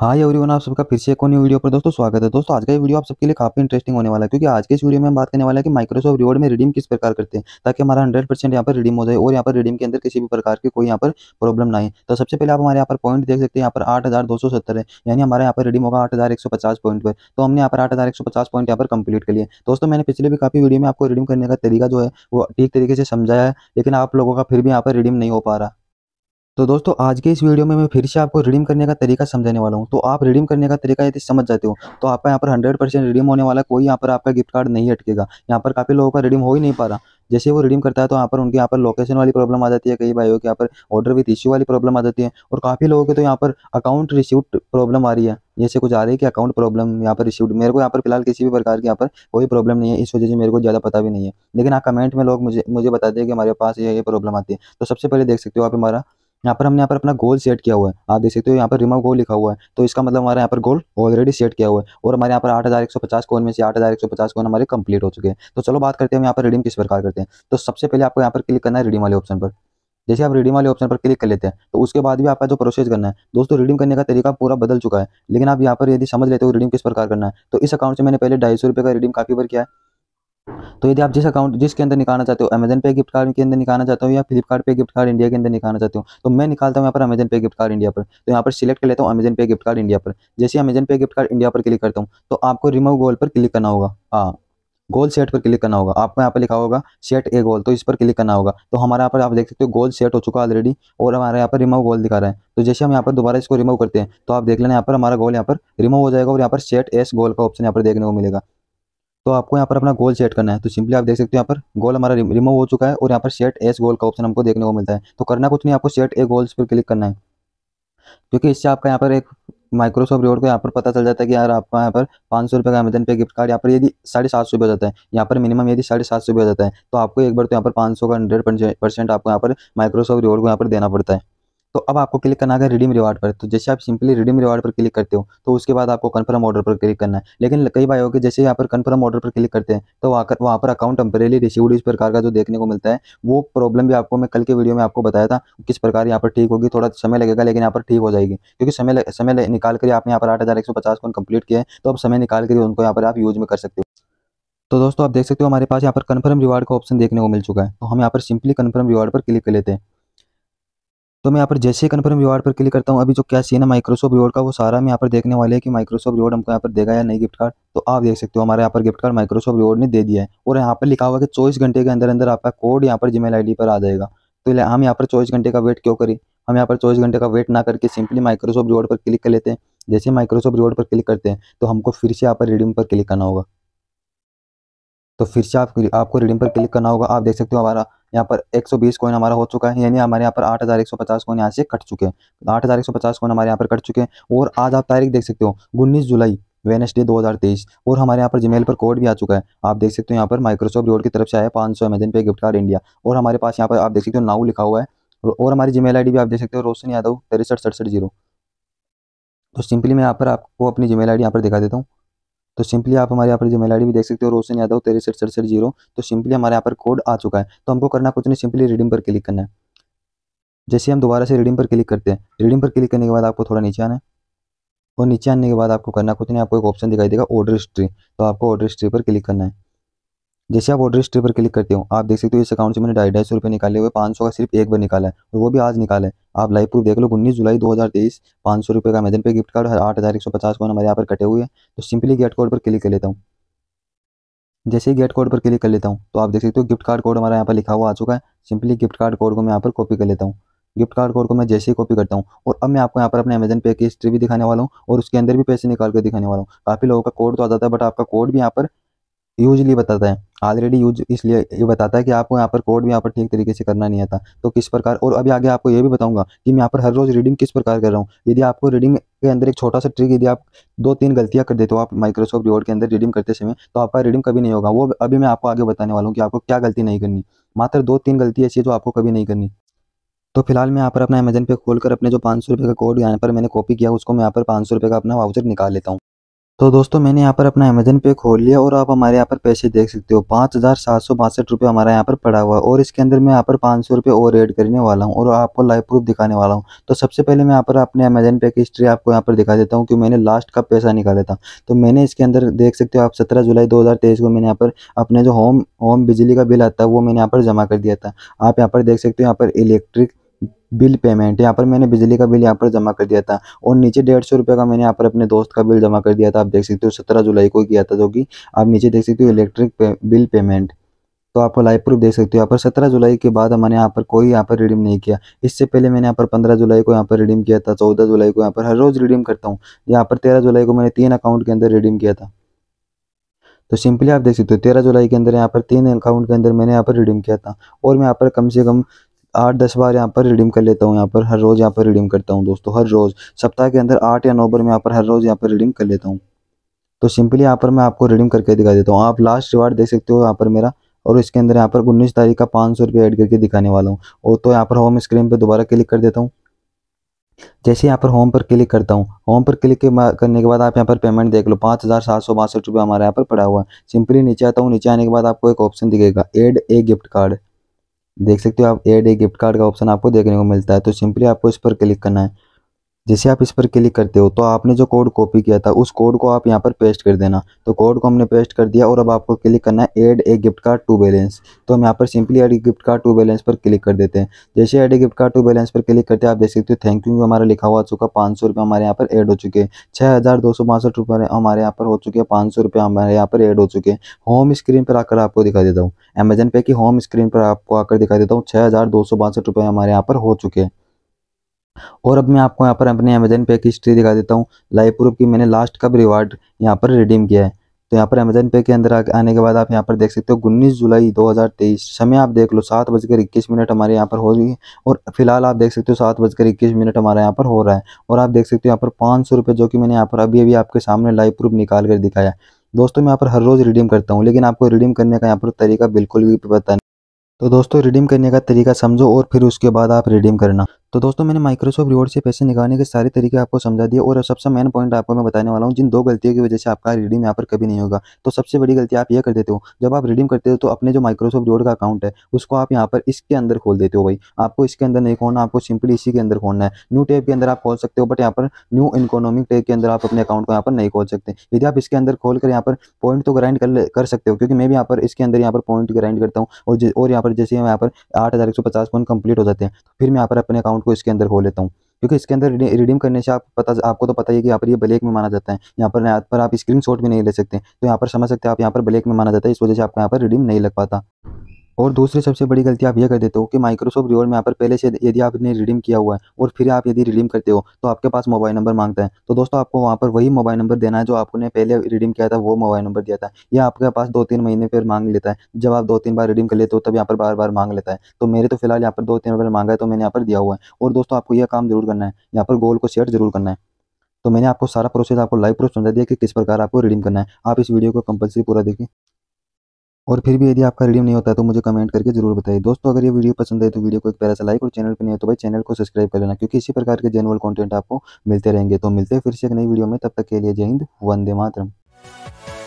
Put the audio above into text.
hi everyone आप सबका फिर से एक न्यू वीडियो पर दोस्तों स्वागत है दोस्तों आज का ये वीडियो आप सबके लिए काफी इंटरेस्टिंग होने वाला है क्योंकि आज के इस वीडियो में हम बात करने वाला है कि माइक्रोसॉफ्ट रिवॉर्ड में रिडीम किस प्रकार करते हैं ताकि हमारा हंड्रेड परसेंट यहाँ पर रिडीम हो जाए और यहाँ पर रिडीम के अंदर किसी भी प्रकार की कोई यहाँ पर प्रॉब्लम ना है तो सबसे पहले आप हमारे यहाँ पर पॉइंट देख सकते हैं यहाँ पर आठ है यानी हमारे यहाँ पर रिडीम होगा आठ पॉइंट पर तो हमने यहाँ पर आठ पॉइंट यहाँ पर कंप्लीट कर लिए दोस्तों मैंने पिछले भी काफी वीडियो में आपको रिडीम करने का तरीका जो है वो ठीक तरीके से समझाया है लेकिन आप लोगों का फिर भी यहाँ पर रिडीम नहीं हो पा रहा तो दोस्तों आज के इस वीडियो में मैं फिर से आपको रिडीम करने का तरीका समझाने वाला हूँ तो आप रिडीम करने का तरीका यदि समझ जाते हो तो आपका यहाँ पर हंड्रेड परसेंट रिडीम होने वाला कोई यहाँ पर आपका गिफ्ट कार्ड नहीं अटकेगा यहाँ पर काफ़ी लोगों का रिडीम हो ही नहीं पा रहा जैसे वो रिडीम करता है तो यहाँ पर उनके यहाँ पर लोकेशन वाली प्रॉब्लम आ जाती है कई भाइयों के यहाँ पर ऑर्डर विथ इश्यू वाली प्रॉब्लम आ जाती है और काफ़ी लोगों के तो यहाँ पर अकाउंट रिसीव प्रॉब्लम आ रही है जैसे कुछ आ रही है कि अकाउंट प्रॉब्लम यहाँ पर रिसीव मेरे को यहाँ पर फिलहाल किसी भी प्रकार की यहाँ पर कोई प्रॉब्लम नहीं है इस वजह से मेरे को ज़्यादा पता भी नहीं है लेकिन आप कमेंट में लोग मुझे मुझे बताते हैं कि हमारे पास ये प्रॉब्लम आती है तो सबसे पहले देख सकते हो आप हमारा यहाँ पर हमने यहाँ पर अपना गोल सेट किया हुआ है आप देख सकते हो यहाँ पर रिमूव गोल लिखा हुआ है तो इसका मतलब हमारे यहाँ पर गोल ऑलरेडी सेट किया हुआ है और हमारे यहाँ पर आठ हज़ार एक सौ पचास कोन में से आठ हज़ार एक सौ पचास कोन हमारे कंप्लीट हो चुके हैं तो चलो बात करते हैं हम यहाँ पर रिडीम किस प्रकार करते हैं तो सबसे पहले आपको यहाँ पर क्लिक करना है रिडीम वाले ऑप्शन पर जैसे आप रिडीम वाले ऑप्शन पर क्लिक कर लेते हैं तो उसके बाद भी आपका जो प्रोसेस करना है दोस्तों रीडिंग करने का तरीका पूरा बदल चुका है लेकिन आप यहाँ पर यदि समझ लेते हो रिडीम किस प्रकार करना है तो इस अकाउंट से मैंने पहले ढाई सौ रुपये का रीडिंग काफ़ी बार किया है तो यदि आप जिस अकाउंट जिसके अंदर निकालना चाहते हो अमेजन पे गिफ्ट कार्ड के अंदर निकालना चाहते हो या फ्लिपकार्ट पे गिफ्ट कार्ड इंडिया के अंदर निकालना चाहते हो तो मैं निकालता हूँ यहाँ पर अमेजन पे गिफ्ट कार्ड इंडिया पर तो यहाँ पर सिलेक्ट कर लेता हूँ अमेजन पे गिफ्ट कार्ड इंडिया पर जैसे अमेजन पे गिफ्ट कार्ड इंडिया पर क्लिक करता हूँ तो आपको रिमूव गोल पर क्लिक करना होगा हाँ गोल सेट पर क्लिक करना होगा आपको यहाँ पर लिखा होगा सेट ए गोल तो इस पर क्लिक करना होगा तो हमारे यहाँ पर आप देख सकते हो गोल सेट हो चुका ऑलरेडी और हमारे यहाँ पर रिमूव गोल दिखा रहा है तो जैसे हम यहाँ पर दोबारा इसको रिमूव करते हैं तो आप देख लेना यहाँ पर हमारा गोल यहाँ पर रिमूव हो जाएगा और यहाँ पर सेट एस गोल का ऑप्शन यहाँ पर देखने को मिलेगा तो आपको यहाँ पर अपना गोल सेट करना है तो सिंपली आप देख सकते हो यहाँ पर गोल हमारा रिमूव हो चुका है और यहाँ पर सेट एस गोल का ऑप्शन हमको देखने को मिलता है तो करना कुछ नहीं आपको सेट ए गोल्स पर क्लिक करना है क्योंकि इससे आपका यहाँ पर एक माइक्रोसॉफ्ट रिवॉर्ड को यहाँ पर पता चल जाता है कि यार आपका यहाँ पर पाँच सौ रुपये का अमेजन पे गिफ्ट कार्ड यहाँ पर यदि साढ़े सात सौ रुपये जाता है यहाँ पर मिनिमम यदि साढ़े सात सौ रुपये जाता है तो आपको एक बार तो यहाँ पर पाँच सौ का हंड्रेड परसेंट आपको यहाँ पर माइक्रोसॉफ्ट रिवॉर्ड को यहाँ पर देना पड़ता है तो अब आपको क्लिक करना है रिडीम रिवार्ड पर तो जैसे आप सिंपली रिडीम रिवार्ड पर क्लिक करते हो तो उसके बाद आपको कन्फर्म ऑर्डर पर क्लिक करना है लेकिन कई बार होगी जैसे यहाँ पर कन्फर्म ऑर्डर पर क्लिक करते हैं तो वहाँ वहाँ पर अकाउंट टेम्परेली रिसीव्ड इस प्रकार का जो देखने को मिलता है वो प्रॉब्लम भी आपको मैं कल के वीडियो में आपको बताया था किस प्रकार यहाँ पर ठीक होगी थोड़ा समय लगेगा लेकिन यहाँ पर ठीक हो जाएगी क्योंकि समय समय निकाल कर आपने यहाँ पर आठ हज़ार एक सौ पचास को कंप्लीट किया है तो अब समय निकाल कर उनको यहाँ पर आप यूज़ में कर सकते हो तो दोस्तों आप देख सकते हो हमारे पास यहाँ पर कन्फर्म रिवार्ड का ऑप्शन देखने को मिल चुका है तो हम यहाँ पर सिंपली कन्फर्म रिवार्ड पर क्लिक कर लेते हैं तो मैं यहाँ पर जैसे कन्फर्म रिवॉर्ड पर क्लिक करता हूँ अभी जो सीन है ना माइक्रोसॉफ्ट रिवॉर्ड का वो सारा मैं यहाँ पर देखने वाले हैं कि माइक्रोसॉफ्ट रिवॉर्ड हमको यहाँ पर देगा या नहीं गिफ्ट कार्ड तो आप देख सकते हो हमारे यहाँ पर गिफ्ट कार्ड माइक्रोसॉफ्ट रिवॉर्ड ने दे दिया है और यहाँ पर लिखा हुआ कि चौबीस घंटे के अंदर अंदर आपका कोड यहाँ पर जीमेल आई पर आ जाएगा तो हम यहाँ पर चौबीस घंटे का वेट क्यों करें हम यहाँ पर चौबीस घंटे का वेट ना करके सिंपली माइक्रोसॉफ्ट रिवॉर्ड पर क्लिक कर लेते हैं जैसे माइक्रोसॉफ्ट रिवॉर्ड पर क्लिक करते हैं तो हमको फिर से यहाँ पर रिडीम पर क्लिक करना होगा तो फिर से आप आपको रिडीम पर क्लिक करना होगा आप देख सकते हो हमारा यहाँ पर 120 कॉइन हमारा हो चुका है यानी हमारे यहाँ पर 8150 कॉइन यहाँ से कट चुके हैं पचास कॉइन हमारे यहाँ पर कट चुके हैं और आज आप तारीख देख सकते हो उन्नीस जुलाई वेनसडे 2023 और हमारे यहाँ पर जीमेल पर कोड भी आ चुका है आप देख सकते हो यहाँ पर माइक्रोसॉफ्ट रोड की तरफ से आया पाँच सौ अमेजन पे गिफ्ट कार्ड इंडिया और हमारे पास यहाँ पर आप देख सकते हो नाउ लिखा हुआ है और हमारी जीमेल आईडी भी आप देख सकते हो रोशन यादव तिरसठ सड़सठ जीरो तो सिंपली मैं यहाँ पर आपको अपनी जीमेल आईडी यहाँ पर दिखा देता हूँ तो सिंपली आप हमारे यहाँ पर जो मेल आई भी देख सकते हो रोशन यादव तिरसठ सड़सठ जीरो तो सिंपली हमारे यहाँ पर कोड आ चुका है तो हमको करना कुछ नहीं सिंपली रिडीम पर क्लिक करना है जैसे हम दोबारा से रिडीम पर क्लिक करते हैं रिडीम पर क्लिक करने के बाद आपको थोड़ा नीचे आना है और नीचे आने के बाद आपको करना कुछ नहीं आपको एक ऑप्शन दिखाई देगा ऑर्डर हिस्ट्री तो आपको ऑर्डर हिस्ट्री पर क्लिक करना है जैसे आप ऑर्डर स्ट्री पर क्लिक करते हो आप देख सकते हो इस अकाउंट से मैंने ढाई ढाई सौ रुपये निकाले हुए पाँच सौ का सिर्फ एक बार निकाला है और वो भी आज निकाला है आप लाइव प्रूफ देख लो उन्नीस जुलाई दो हज़ार तेईस पाँच सौ रुपये का अमेजन पे गिफ्ट कार्ड आठ हज़ार एक सौ पचास कौन हमारे यहाँ पर कटे हुए हैं तो सिंपली गेट कोड पर क्लिक कर लेता हूँ जैसे ही गेट कोड पर क्लिक कर लेता हूँ तो आप देख सकते हो गिफ्ट कार्ड कोड हमारे यहाँ पर लिखा हुआ आ चुका है सिंपली गिफ्ट कार्ड कोड को मैं यहाँ पर कॉपी कर लेता हूँ गिफ्ट कार्ड कोड को मैं जैसे ही कॉपी करता हूँ और अब मैं आपको यहाँ पर अपने अमेजन पे की हिस्ट्री भी दिखाने वाला हूँ और उसके अंदर भी पैसे निकाल कर दिखाने वाला हूँ काफ़ी लोगों का कोड तो आ जाता है बट आपका कोड भी यहाँ पर यूजली बताता है ऑलरेडी यूज इसलिए ये बताता है कि आपको यहाँ पर कोड भी यहाँ पर ठीक तरीके से करना नहीं आता तो किस प्रकार और अभी आगे आपको ये भी बताऊंगा कि मैं यहाँ पर हर रोज़ रीडिंग किस प्रकार कर रहा हूँ यदि आपको रीडिंग के अंदर एक छोटा सा ट्रिक यदि आप दो तीन गलतियाँ कर देते हो आप माइक्रोसॉफ्ट रिवॉर्ड के अंदर रीडिंग करते समय तो आपका रीडिंग कभी नहीं होगा वो अभी मैं आपको आगे बताने वाला हूँ कि आपको क्या गलती नहीं करनी मात्र दो तीन गलती ऐसी जो आपको कभी नहीं करनी तो फिलहाल मैं यहाँ पर अपना अमेजन पे खोलकर अपने जो पाँच सौ रुपये का कोड यहाँ पर मैंने कॉपी किया उसको मैं यहाँ पर पाँच सौ रुपये का अपना वाउचर निकाल लेता हूँ तो दोस्तों मैंने यहाँ पर अपना अमेजन पे खोल लिया और आप हमारे यहाँ पर पैसे देख सकते हो पाँच हज़ार सात सौ बासठ रुपये हमारा यहाँ पर पड़ा हुआ है और इसके अंदर मैं यहाँ पर पाँच सौ रुपये और ऐड करने वाला हूँ और आपको लाइव प्रूफ दिखाने वाला हूँ तो सबसे पहले मैं यहाँ पर अपने अमेजन पे की हिस्ट्री आपको यहाँ पर दिखा देता हूँ कि मैंने लास्ट का पैसा निकाला था तो मैंने इसके अंदर देख सकते हो आप सत्रह जुलाई दो को मैंने यहाँ पर अपने जो होम होम बिजली का बिल आता है वो मैंने यहाँ पर जमा कर दिया था आप यहाँ पर देख सकते हो यहाँ पर इलेक्ट्रिक बिल पेमेंट यहाँ पर मैंने बिजली का बिल यहाँ पर जमा कर दिया था और नीचे डेढ़ सौ रुपये का मैंने यहाँ पर अपने दोस्त का बिल जमा कर दिया था आप देख सकते हो सत्रह जुलाई को किया था जो कि आप नीचे देख सकते हो इलेक्ट्रिक पे, बिल पेमेंट तो आप लाइव प्रूफ देख सकते हो यहाँ पर सत्रह जुलाई के बाद हमारे यहाँ पर कोई यहाँ पर रिडीम नहीं किया इससे पहले मैंने यहाँ पर पंद्रह जुलाई को यहाँ पर रिडीम किया था चौदह जुलाई को यहाँ पर हर रोज़ रिडीम करता हूँ यहाँ पर तेरह जुलाई को मैंने तीन अकाउंट के अंदर रिडीम किया था तो सिंपली आप देख सकते हो तेरह जुलाई के अंदर यहाँ पर तीन अकाउंट के अंदर मैंने यहाँ पर रिडीम किया था और मैं यहाँ पर कम से कम आठ दस बार यहाँ पर रिडीम कर लेता हूँ यहाँ पर हर रोज़ यहाँ पर रिडीम करता हूँ दोस्तों हर रोज़ सप्ताह के अंदर आठ या नौ बार मैं यहाँ पर हर रोज़ यहाँ पर रिडीम कर लेता हूँ तो सिंपली यहाँ पर मैं आपको रिडीम करके दिखा देता हूँ आप लास्ट रिवार्ड देख सकते हो यहाँ पर मेरा और इसके अंदर यहाँ पर उन्नीस तारीख का पाँच सौ रुपये ऐड करके दिखाने वाला हूँ और तो यहाँ पर होम स्क्रीन पर दोबारा क्लिक कर देता हूँ जैसे यहाँ पर होम पर क्लिक करता हूँ होम पर क्लिक करने के बाद आप यहाँ पर पेमेंट देख लो पाँच हज़ार सात सौ बासठ रुपये हमारे यहाँ पर पड़ा हुआ है सिंपली नीचे आता हूँ नीचे आने के बाद आपको एक ऑप्शन दिखेगा एड ए गिफ्ट कार्ड देख सकते हो आप एड ए गिफ्ट कार्ड का ऑप्शन आपको देखने को मिलता है तो सिंपली आपको इस पर क्लिक करना है जैसे आप इस पर क्लिक करते हो तो आपने जो कोड कॉपी किया था उस कोड को आप यहाँ पर पेस्ट कर देना तो कोड को हमने पेस्ट कर दिया और अब आपको क्लिक करना है add a gift card to balance तो हम यहाँ पर simply add gift card to balance पर क्लिक कर देते हैं जैसे add gift card to balance पर क्लिक करते हैं आप देख सकते हो थैंक यू हमारा लिखा हुआ आ चुका पाँच सौ हमारे यहाँ पर एड हो चुके हैं छः हज़ार दो सौ बासठ रुपये हमारे यहाँ पर हो चुके हैं पाँच सौ रुपये हमारे यहाँ पर एड हो चुके हैं होम स्क्रीन पर आकर आपको दिखा देता हूँ अमेजन पे की होम स्क्रीन पर आपको आकर दिखा देता हूँ छः हज़ार दो सौ बासठ रुपये हमारे यहाँ पर हो चुके हैं और अब मैं आपको यहाँ पर अपने अमेजन पे की हिस्ट्री दिखा देता हूँ लाइव प्रूफ की मैंने लास्ट कब रिवार्ड यहाँ पर रिडीम किया है तो यहाँ पर अमेजन पे के अंदर आने के बाद आप यहाँ पर देख सकते हो उन्नीस जुलाई 2023 समय आप देख लो सात बजकर इक्कीस मिनट हमारे यहाँ पर हो रही है और फिलहाल आप देख सकते हो सात बजकर इक्कीस मिनट हमारे यहाँ पर हो रहा है और आप देख सकते हो यहाँ पर पाँच सौ रुपये जो कि मैंने यहाँ पर अभी अभी आपके सामने लाइव प्रूफ निकाल कर दिखाया दोस्तों मैं यहाँ पर हर रोज़ रिडीम करता हूँ लेकिन आपको रिडीम करने का यहाँ पर तरीका बिल्कुल भी पता नहीं तो दोस्तों रिडीम करने का तरीका समझो और फिर उसके बाद आप रिडीम करना तो दोस्तों मैंने माइक्रोसॉफ्ट रिवॉर्ड से पैसे निकालने के सारे तरीके आपको समझा दिए और सबसे मेन पॉइंट आपको मैं बताने वाला हूँ जिन दो गलतियों की वजह से आपका रिडीम यहाँ पर कभी नहीं होगा तो सबसे बड़ी गलती आप ये कर देते हो जब आप रिडीम करते हो तो अपने जो माइक्रोसॉफ्ट रिवॉर्ड का अकाउंट है उसको आप यहाँ पर इसके अंदर खोल देते हो भाई आपको इसके अंदर नहीं खोलना आपको सिंपली इसी के अंदर खोलना है न्यू टैब के अंदर आप खोल सकते हो बट यहाँ पर न्यू इकोनॉमिक टैब के अंदर आप अपने अकाउंट को यहाँ पर नहीं खोल सकते यदि आप इसके अंदर खोल कर यहाँ पर पॉइंट तो ग्राइंड कर सकते हो क्योंकि मैं भी यहाँ पर इसके अंदर यहाँ पर पॉइंट ग्राइंड करता हूँ और और यहाँ पर जैसे यहाँ पर आठ हज़ार एक सौ पचास पॉइंट कंप्लीट हो जाते हैं फिर मैं यहाँ पर अपने अकाउंट अकाउंट को इसके अंदर खोल लेता हूँ क्योंकि इसके अंदर रिडीम करने से आप पता आपको तो पता ही है कि यहाँ पर ये ब्लैक में माना जाता है यहाँ पर यहाँ पर आप स्क्रीनशॉट भी नहीं ले सकते तो यहाँ पर समझ सकते हैं आप यहाँ पर ब्लैक में माना जाता है इस वजह से आपको यहाँ पर रिडीम नहीं लग पाता और दूसरी सबसे बड़ी गलती आप ये कर देते हो कि माइक्रोसॉफ्ट रिवॉर्ड में यहाँ पर पहले से यदि आपने रिडीम किया हुआ है और फिर आप यदि रिडीम करते हो तो आपके पास मोबाइल नंबर मांगता है तो दोस्तों आपको वहाँ पर वही मोबाइल नंबर देना है जो आपने पहले रिडीम किया था वो मोबाइल नंबर दिया था या आपके पास दो तीन महीने फिर मांग लेता है जब आप दो तीन बार रिडीम कर लेते हो तब यहाँ पर बार बार मांग लेता है तो मेरे तो फिलहाल यहाँ पर दो तीन बार मांगा है तो मैंने यहाँ पर दिया हुआ है और दोस्तों आपको यह काम जरूर करना है यहाँ पर गोल को शेयर जरूर करना है तो मैंने आपको सारा प्रोसेस आपको लाइव प्रोसेस समझा दिया कि किस प्रकार आपको रिडीम करना है आप इस वीडियो को कंपलसरी पूरा देखें और फिर भी यदि आपका रिडीम नहीं होता है तो मुझे कमेंट करके जरूर बताइए दोस्तों अगर ये वीडियो पसंद है तो वीडियो को एक प्यारा लाइक और चैनल पर नहीं हो तो भाई चैनल को सब्सक्राइब कर लेना क्योंकि इसी प्रकार के जनरल कॉन्टेंट आपको मिलते रहेंगे तो मिलते हैं फिर से एक नई वीडियो में तब तक के लिए जय हिंद वंदे मातरम